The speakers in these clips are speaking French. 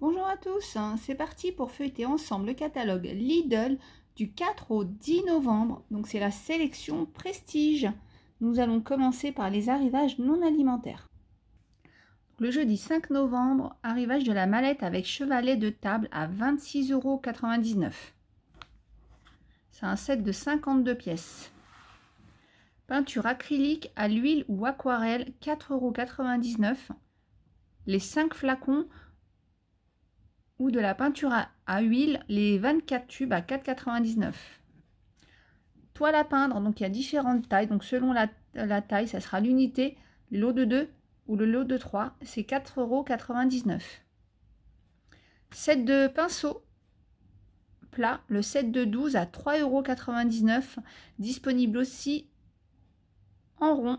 Bonjour à tous, hein. c'est parti pour feuilleter ensemble le catalogue Lidl du 4 au 10 novembre. Donc c'est la sélection prestige. Nous allons commencer par les arrivages non alimentaires. Le jeudi 5 novembre, arrivage de la mallette avec chevalet de table à 26,99€. C'est un set de 52 pièces. Peinture acrylique à l'huile ou aquarelle 4,99€. Les 5 flacons ou de la peinture à, huile, les 24 tubes à 4,99. Toile à peindre, donc il y a différentes tailles. Donc selon la, taille, ça sera l'unité, lot de 2 ou le lot de 3. C'est 4,99€. Set de pinceaux plat, le set de 12 à 3,99€. Disponible aussi en rond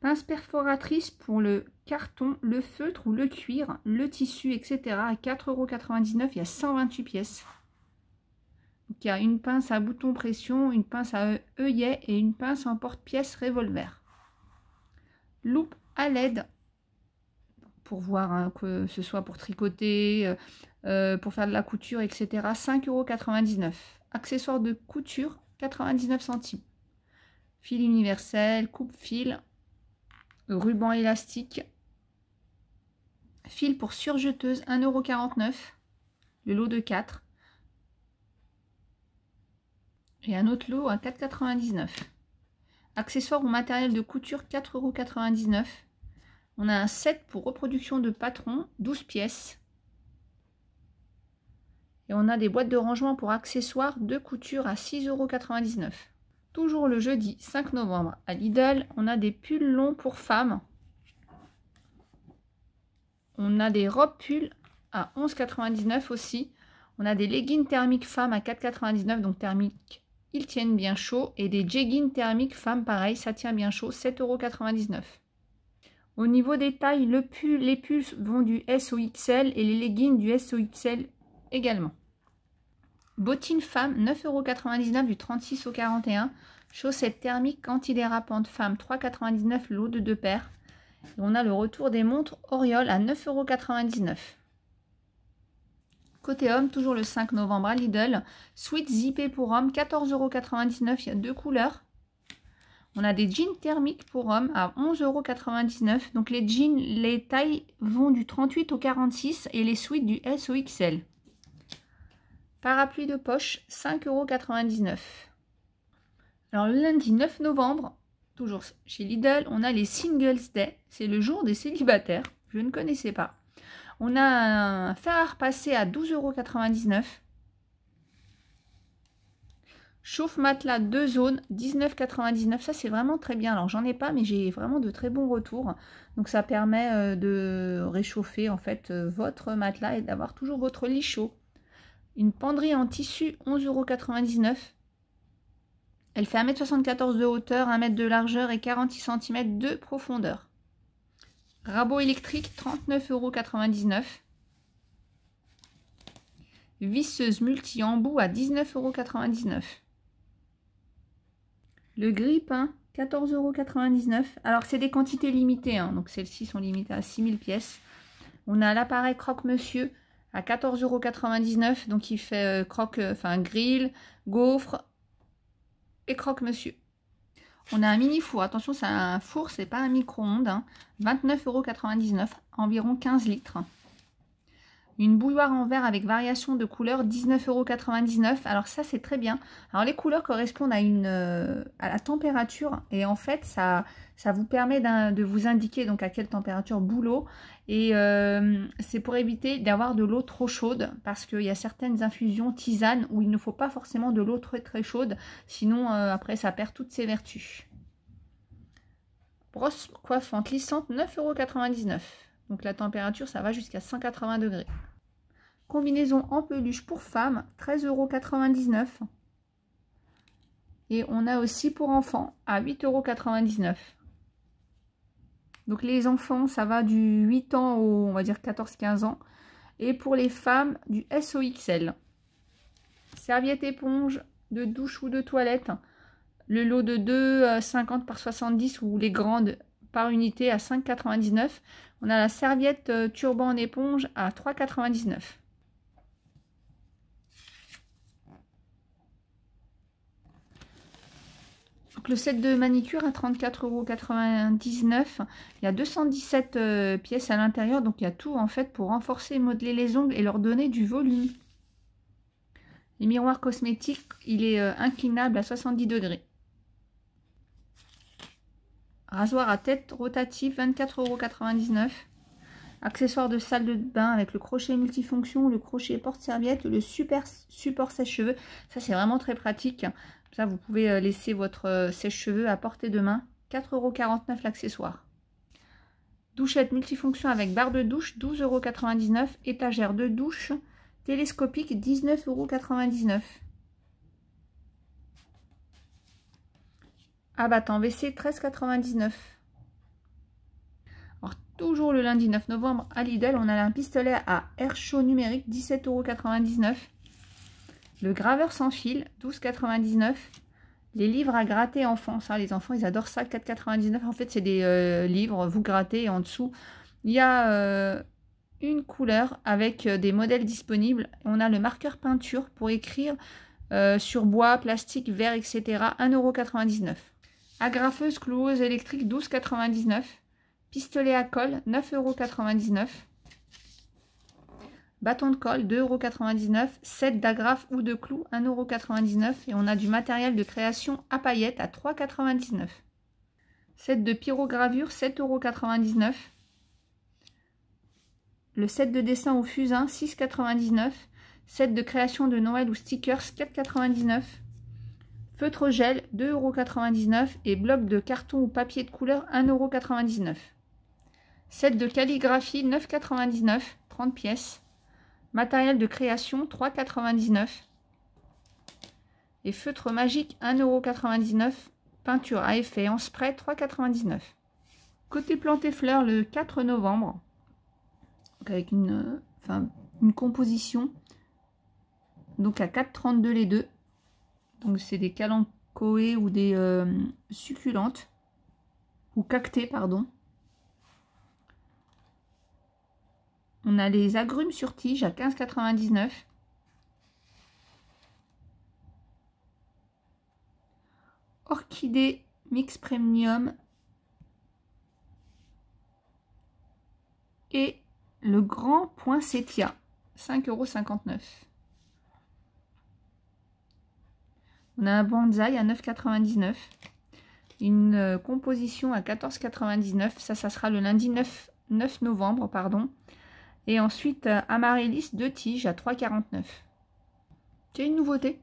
Pince perforatrice pour le carton, le feutre ou le cuir, le tissu, etc. à 4,99€, il y a 128 pièces. il y a une pince à bouton pression, une pince à e-, œillet et une pince en porte-pièce revolver. Loupe à LED pour voir hein, que ce soit pour tricoter, euh, euh, pour faire de la couture, etc. 5,99€. Accessoires de couture, 99 centimes. Fil universel, coupe-fil, ruban élastique, fil pour surjeteuse 1,49€, le lot de 4, et un autre lot à 4,99€. Accessoires ou matériel de couture 4,99€. On a un set pour reproduction de patron 12 pièces. Et on a des boîtes de rangement pour accessoires de couture à 6,99€. Toujours le jeudi 5 novembre à Lidl, on a des pulls longs pour femmes. On a des robes pulls à 11,99€ aussi. On a des leggings thermiques femmes à 4,99€, donc thermiques, ils tiennent bien chaud. Et des jeggings thermiques femmes, pareil, ça tient bien chaud, 7,99€. Au niveau des tailles, le les pulls vont du S au et les leggings du S au XL également. Bottine femme, 9,99€ du 36 au 41. Chaussettes thermiques antidérapantes femmes, 3,99€ lot de deux paires. on a le retour des montres Oriole à 9,99€. Côté homme, toujours le 5 novembre à Lidl. Sweet zippé pour homme, 14,99€. Il y a deux couleurs. On a des jeans thermiques pour hommes à 11,99€. Donc les jeans, les tailles vont du 38 au 46 et les suites du SOXL. Parapluie de poche, 5,99€. Alors le lundi 9 novembre, toujours chez Lidl, on a les Singles Day. C'est le jour des célibataires. Je ne connaissais pas. On a un fer à repasser à 12,99€. Chauffe matelas deux zones, 19,99€. Ça, c'est vraiment très bien. Alors, j'en ai pas, mais j'ai vraiment de très bons retours. Donc, ça permet euh, de réchauffer, en fait, euh, votre matelas et d'avoir toujours votre lit chaud. Une penderie en tissu, 11,99€. Elle fait 1m74 de hauteur, 1m de largeur et 46 cm de profondeur. Rabot électrique, 39,99€. Visseuse multi-embout à 19,99€. Le grip, hein, 14,99€. Alors, c'est des quantités limitées. Hein. donc, celles-ci sont limitées à 6000 pièces. On a l'appareil croque-monsieur à 14,99€. Donc il fait euh, croque, euh, enfin grill, gaufre et croque-monsieur. On a un mini four. Attention, c'est un four, c'est pas un micro-ondes. 29,99€, hein. environ 15 litres. Une bouilloire en verre avec variation de couleur, 19,99€. Alors ça, c'est très bien. Alors les couleurs correspondent à, une, euh, à la température. Et en fait, ça, ça vous permet de vous indiquer donc à quelle température boulot. Et euh, c'est pour éviter d'avoir de l'eau trop chaude. Parce qu'il y a certaines infusions tisanes où il ne faut pas forcément de l'eau très très chaude. Sinon, euh, après, ça perd toutes ses vertus. Brosse coiffante lissante, 9,99€. Donc la température, ça va jusqu'à 180 degrés. Combinaison en peluche pour femmes, 13,99€. Et on a aussi pour enfants à 8,99€. Donc les enfants, ça va du 8 ans au, on va dire, 14-15 ans. Et pour les femmes, du SOXL. Serviette éponge de douche ou de toilette. Le lot de 2, 50 euh, par 70 ou les grandes par unité à 5,99. On a la serviette euh, turban en éponge à 3,99. le set de manicure à 34,99€. Il y a 217 euh, pièces à l'intérieur, donc il y a tout en fait pour renforcer et modeler les ongles et leur donner du volume. les miroir cosmétique, il est euh, inclinable à 70 degrés. Rasoir à tête rotatif, 24,99€. Accessoires de salle de bain avec le crochet multifonction, le crochet porte-serviette, le super support sèche-cheveux. Ça, c'est vraiment très pratique. Ça, vous pouvez euh, laisser votre euh, sèche-cheveux à portée de main. 4,49€ l'accessoire. Douchette multifonction avec barre de douche, 12,99€. Étagère de douche télescopique, 19,99€. Abattant WC, 13,99€. Alors, toujours le lundi 9 novembre, à Lidl, on a un pistolet à air chaud numérique, 17,99€. Le graveur sans fil, 12,99. Les livres à gratter enfants, ça, les enfants, ils adorent ça, 4,99. En fait, c'est des euh, livres, vous grattez, et en dessous, il y a euh, une couleur avec euh, des modèles disponibles. On a le marqueur peinture pour écrire sur bois, plastique, verre, etc. 1,99€. Agrafeuse, cloueuse électrique, 12,99. Pistolet à colle, 9,99€. Bâton de colle, 2,99€. set d'agrafe ou de clous, 1,99€. Et on a du matériel de création à paillettes à 3,99€. Set de pyrogravure, 7,99€. Le set de dessin au fusain, 6,99€. Set de création de Noël ou stickers, 4,99€. Feutre gel, 2,99€ et bloc de carton ou papier de couleur, 1,99€. Set de calligraphie, 9,99€, 30 pièces. Matériel de création, 3,99. Et feutre magique 1,99€. Peinture à effet en spray, 3,99. Côté et fleurs, le 4 novembre. avec une, euh, une composition. Donc à 4,32 les deux. Donc c'est des calancoées ou des euh, succulentes. Ou cactées, pardon. On a les agrumes sur tige à 15,99€. Orchidée mix premium. Et le grand poinsettia, 5,59€. On a un bonsaï à 9,99€. Une euh, composition à 14,99€. Ça, ça sera le lundi 9, 9 novembre, pardon. Et ensuite, euh, Amaryllis, 2 tiges à 3,49. C'est une nouveauté.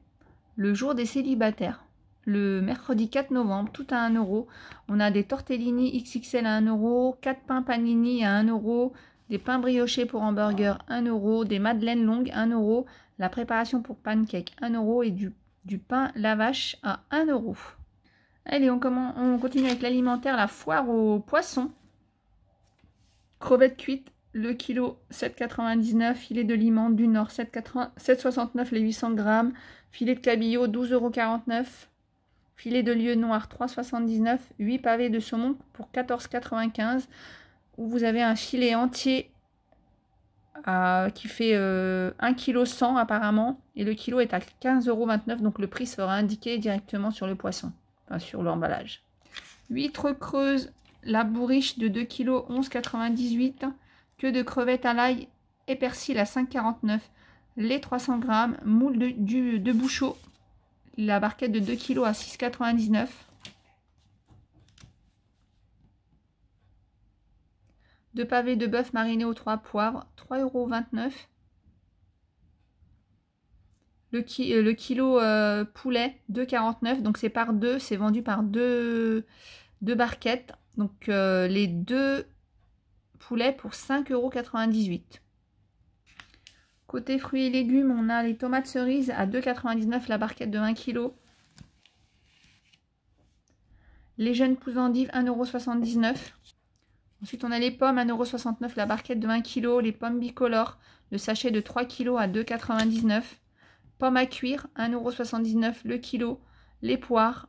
Le jour des célibataires. Le mercredi 4 novembre, tout à 1 euro. On a des tortellini XXL à 1 euro, 4 pains panini à 1 euro, des pains briochés pour hamburger 1 euro, des madeleines longues 1 euro, la préparation pour pancake 1 euro et du, du pain lavache à 1 euro. Allez, on, on continue avec l'alimentaire, la foire aux poissons. Crevettes cuites le kilo 7,99, filet de limande du Nord 7,69 les 800 grammes, filet de cabillaud 12,49€, filet de lieu noir 3,79, 8 pavés de saumon pour 14,95 où vous avez un filet entier euh, qui fait euh, kg apparemment et le kilo est à 15,29€ donc le prix sera indiqué directement sur le poisson, enfin sur l'emballage. Huître creuse, la bourriche de 2 kg 11,98 queue de crevettes à l'ail et persil à 5,49, les 300 grammes, moule de, de bouchot, la barquette de 2 kg à 6,99. Deux pavés de bœuf mariné aux trois poivres, 3,29€. Le, euh, le kilo euh, poulet poulet, 2,49€. Donc c'est par deux, c'est vendu par deux, deux barquettes. Donc euh, les deux poulet pour 5,98€. Côté fruits et légumes, on a les tomates cerises à 2,99€ la barquette de 20 kg. Les jeunes pousses endives 1,79€. Ensuite, on a les pommes 1,69€ la barquette de 20 kg. Les pommes bicolores, le sachet de 3 kg à 2,99€. Pommes à cuire 1,79€ le kilo. Les poires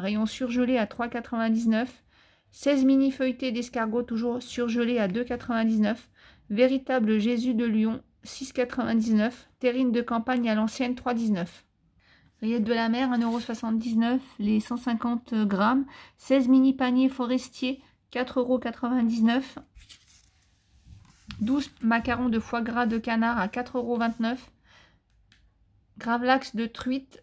rayon surgelé à 3,99. 16 mini feuilletés d'escargot toujours surgelés à 2,99. Véritable Jésus de Lyon 6,99. Terrine de campagne à l'ancienne 3,19. Rillettes de la mer 1,79€. Les 150 grammes. 16 mini paniers forestiers 4,99€. 12 macarons de foie gras de canard à 4,29€. Gravlax de truite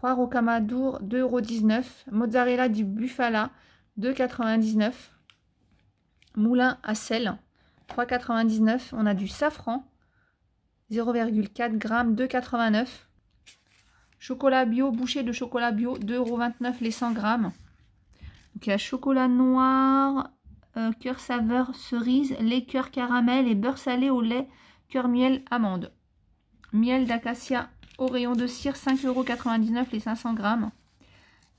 3 rocamadour 2,19€. Mozzarella du Bufala 2,99€. Moulin à sel 3,99. On a du safran 0,4 g 2,89€. Chocolat bio, bouchée de chocolat bio 2,29€ les 100 g. Donc il y a chocolat noir, euh, cœur saveur cerise, lait cœur caramel et beurre salé au lait, cœur miel amande. Miel d'acacia au rayon de cire, 5,99€ les 500 grammes.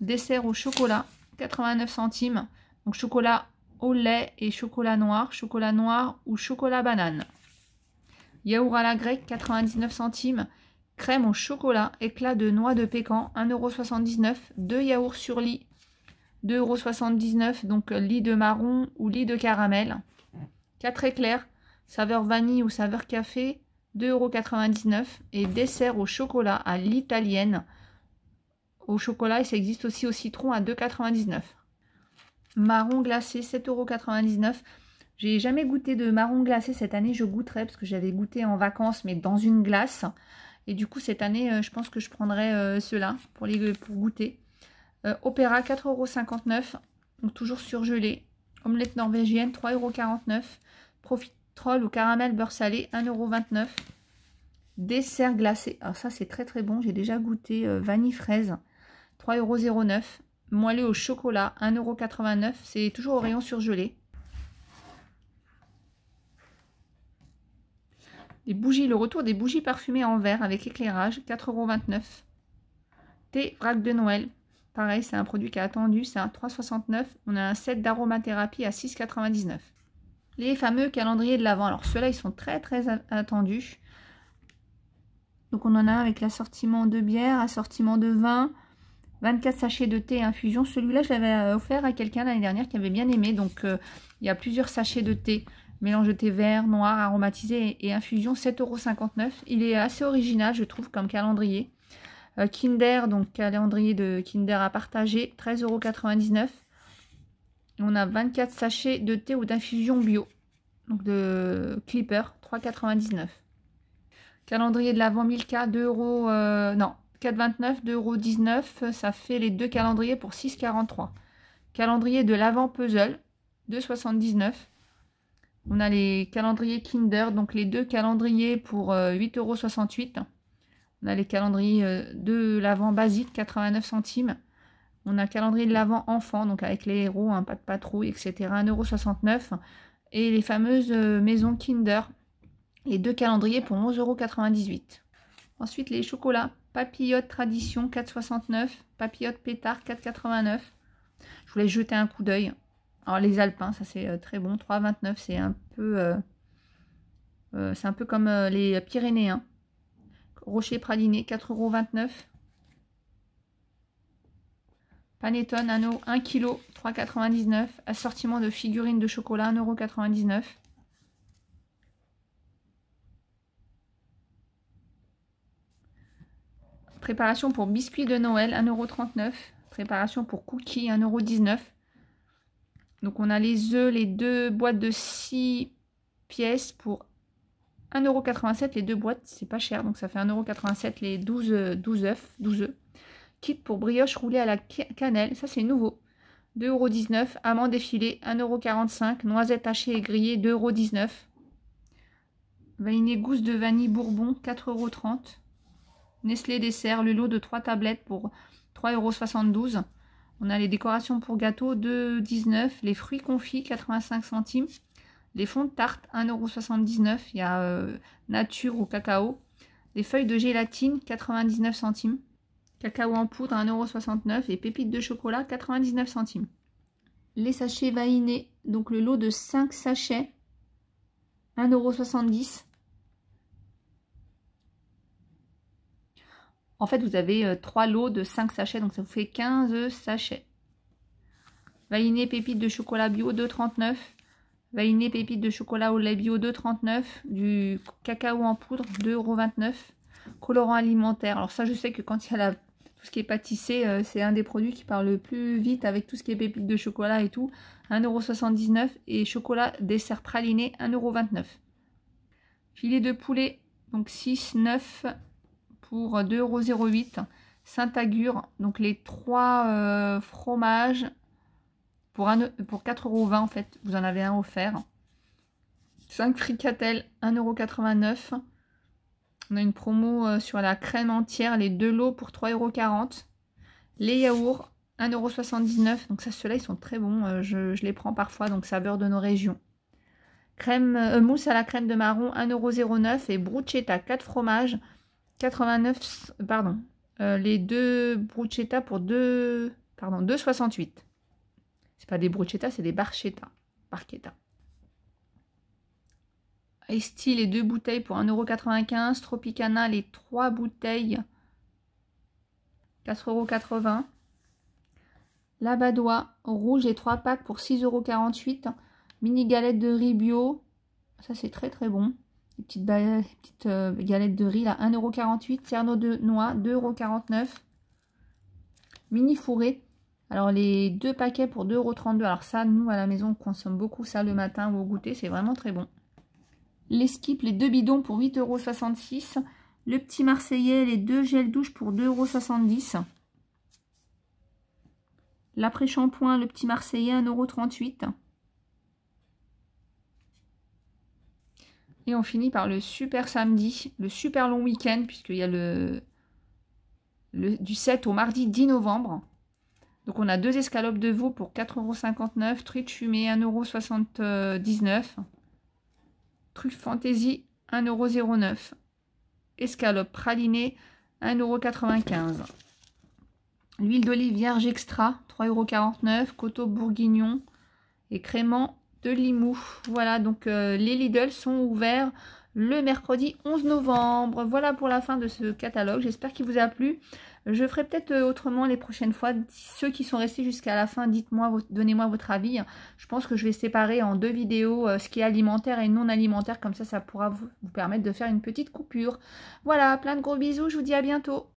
Dessert au chocolat, 89 centimes. Donc chocolat au lait et chocolat noir, chocolat noir ou chocolat banane. Yaourt à la grecque, 99 centimes. Crème au chocolat, éclat de noix de pécan, 1,79€. Deux yaourts sur lit, 2,79€. Donc lit de marron ou lit de caramel. Quatre éclairs, saveur vanille ou saveur café, 2,99€ et dessert au chocolat à l'italienne au chocolat et ça existe aussi au citron à 2,99€. Marron glacé 7,99€. J'ai jamais goûté de marron glacé cette année, je goûterai parce que j'avais goûté en vacances mais dans une glace. Et du coup cette année euh, je pense que je prendrai euh, cela pour, pour goûter. Euh, opéra 4,59€, donc toujours surgelé. Omelette norvégienne 3,49€. Profite Troll ou caramel beurre salé, 1,29€. Dessert glacé. Alors ah, ça, c'est très très bon. J'ai déjà goûté euh, vanille fraise, 3,09€. Moelleux au chocolat, 1,89€. C'est toujours au rayon surgelé. Les bougies, le retour des bougies parfumées en verre avec éclairage, 4,29€. Thé vrac de Noël. Pareil, c'est un produit qui a attendu, c'est un 3,69. On a un set d'aromathérapie à 6,99€ les fameux calendriers de l'Avent. Alors ceux-là, ils sont très très attendus. Donc on en a avec l'assortiment de bière, assortiment de vin, 24 sachets de thé infusion. Celui-là, je l'avais euh, offert à quelqu'un l'année dernière qui avait bien aimé. Donc euh, il y a plusieurs sachets de thé, mélange de thé vert, noir, aromatisé et, infusion, 7,59€. Il est assez original, je trouve, comme calendrier. Euh, Kinder, donc calendrier de Kinder à partager, 13,99€. On a 24 sachets de thé ou d'infusion bio. Donc de Clipper, 3,99. Calendrier de l'avant 1000K, 2 euros. Euh, non, 4,29, 19. Ça fait les deux calendriers pour 6,43. Calendrier de l'avant Puzzle, 2,79. On a les calendriers Kinder, donc les deux calendriers pour 8,68 euh, On a les calendriers euh, de l'avant Basique, 89 centimes. On a calendrier de l'avant enfant, donc avec les héros, un hein, pas de patrouille, etc. 1,69€. Et les fameuses euh, maisons Kinder. Les deux calendriers pour 11,98€. Ensuite, les chocolats. Papillote Tradition, 4,69. Papillote Pétard, 4,89. Je voulais jeter un coup d'œil. Alors, les Alpins, ça c'est euh, très bon. 3,29, c'est un peu... Euh, c'est un peu comme les Pyrénéens. Rocher Praliné, 4,29€. Panettone, anneau 1 kg, 3,99. Assortiment de figurines de chocolat, 1,99€. Préparation pour biscuits de Noël, 1,39€. Préparation pour cookies, 1,19€. Donc on a les œufs, les deux boîtes de 6 pièces pour 1,87€. Les deux boîtes, c'est pas cher, donc ça fait 1,87€ les 12, 12 12 œufs. Kit pour brioche roulée à la cannelle, ça c'est nouveau. 2,19€. Amandes effilées, 1,45€. Noisettes hachées et grillées, 2,19€. Vanille gousse de vanille bourbon, 4,30€. Nestlé dessert, le lot de 3 tablettes pour 3,72€. On a les décorations pour gâteau, 2,19€. Les fruits confits, 85 centimes. Les fonds de tarte, 1,79€. Il y a euh, nature ou cacao. Les feuilles de gélatine, 99 centimes. Cacao en poudre 1,69€ et pépites de chocolat 99 centimes. Les sachets vainés, donc le lot de 5 sachets, 1,70€. En fait, vous avez 3 euh, lots de 5 sachets, donc ça vous fait 15 sachets. Vaillinés pépites de chocolat bio 2,39€. Vaillinés pépites de chocolat au lait bio 2,39€. Du cacao en poudre 2,29€. Colorant alimentaire. Alors ça, je sais que quand il y a la ce qui est pâtissé, euh, c'est un des produits qui part le plus vite avec tout ce qui est pépites de chocolat et tout. 1,79€ et chocolat dessert praliné 1,29€. Filet de poulet, donc 6, 9 pour 2,08€. Saint-Agur, donc les trois euh, fromages pour, pour 4,20€ en fait, vous en avez un offert. 5 fricatelles, 1,89€. On a une promo euh, sur la crème entière, les deux lots pour 3,40€. Les yaourts, 1,79€. Donc ça, ceux-là, ils sont très bons. Euh, je, les prends parfois, donc saveur de nos régions. Crème, euh, mousse à la crème de marron, 1,09€ et bruschetta, 4 fromages, 89, pardon, les deux bruschetta pour 2, pardon, 2,68. C'est pas des bruschetta, c'est des barchetta, Barchetta. Esti, les deux bouteilles pour 1,95€. Tropicana, les trois bouteilles, 4,80€. Labadois, rouge, les trois packs pour 6,48€. Mini galette de riz bio, ça c'est très très bon. Les petites, euh, galettes de riz, là, 1,48€. Cerno de noix, 2,49€. Mini fourré, alors les deux paquets pour 2,32€. Alors ça, nous à la maison, on consomme beaucoup ça le matin ou au goûter, c'est vraiment très bon. Les skips, les deux bidons pour 8,66€. Le petit marseillais, les deux gels douche pour 2,70€. L'après-shampoing, le petit marseillais, 1,38€. Et on finit par le super samedi, le super long week-end, puisqu'il y a le, du 7 au mardi 10 novembre. Donc on a deux escalopes de veau pour 4,59€, truite fumée 1,79€. Truffe Fantasy 1,09€. Escalope pralinée 1,95€. L'huile d'olive vierge extra 3,49€. Coteau bourguignon et crément de Limoux. Voilà, donc euh, les Lidl sont ouverts le mercredi 11 novembre. Voilà pour la fin de ce catalogue. J'espère qu'il vous a plu. Je ferai peut-être euh, autrement les prochaines fois. Ceux qui sont restés jusqu'à la fin, dites-moi, donnez-moi votre avis. Je pense que je vais séparer en deux vidéos euh, ce qui est alimentaire et non alimentaire. Comme ça, ça pourra vous, vous permettre de faire une petite coupure. Voilà, plein de gros bisous. Je vous dis à bientôt.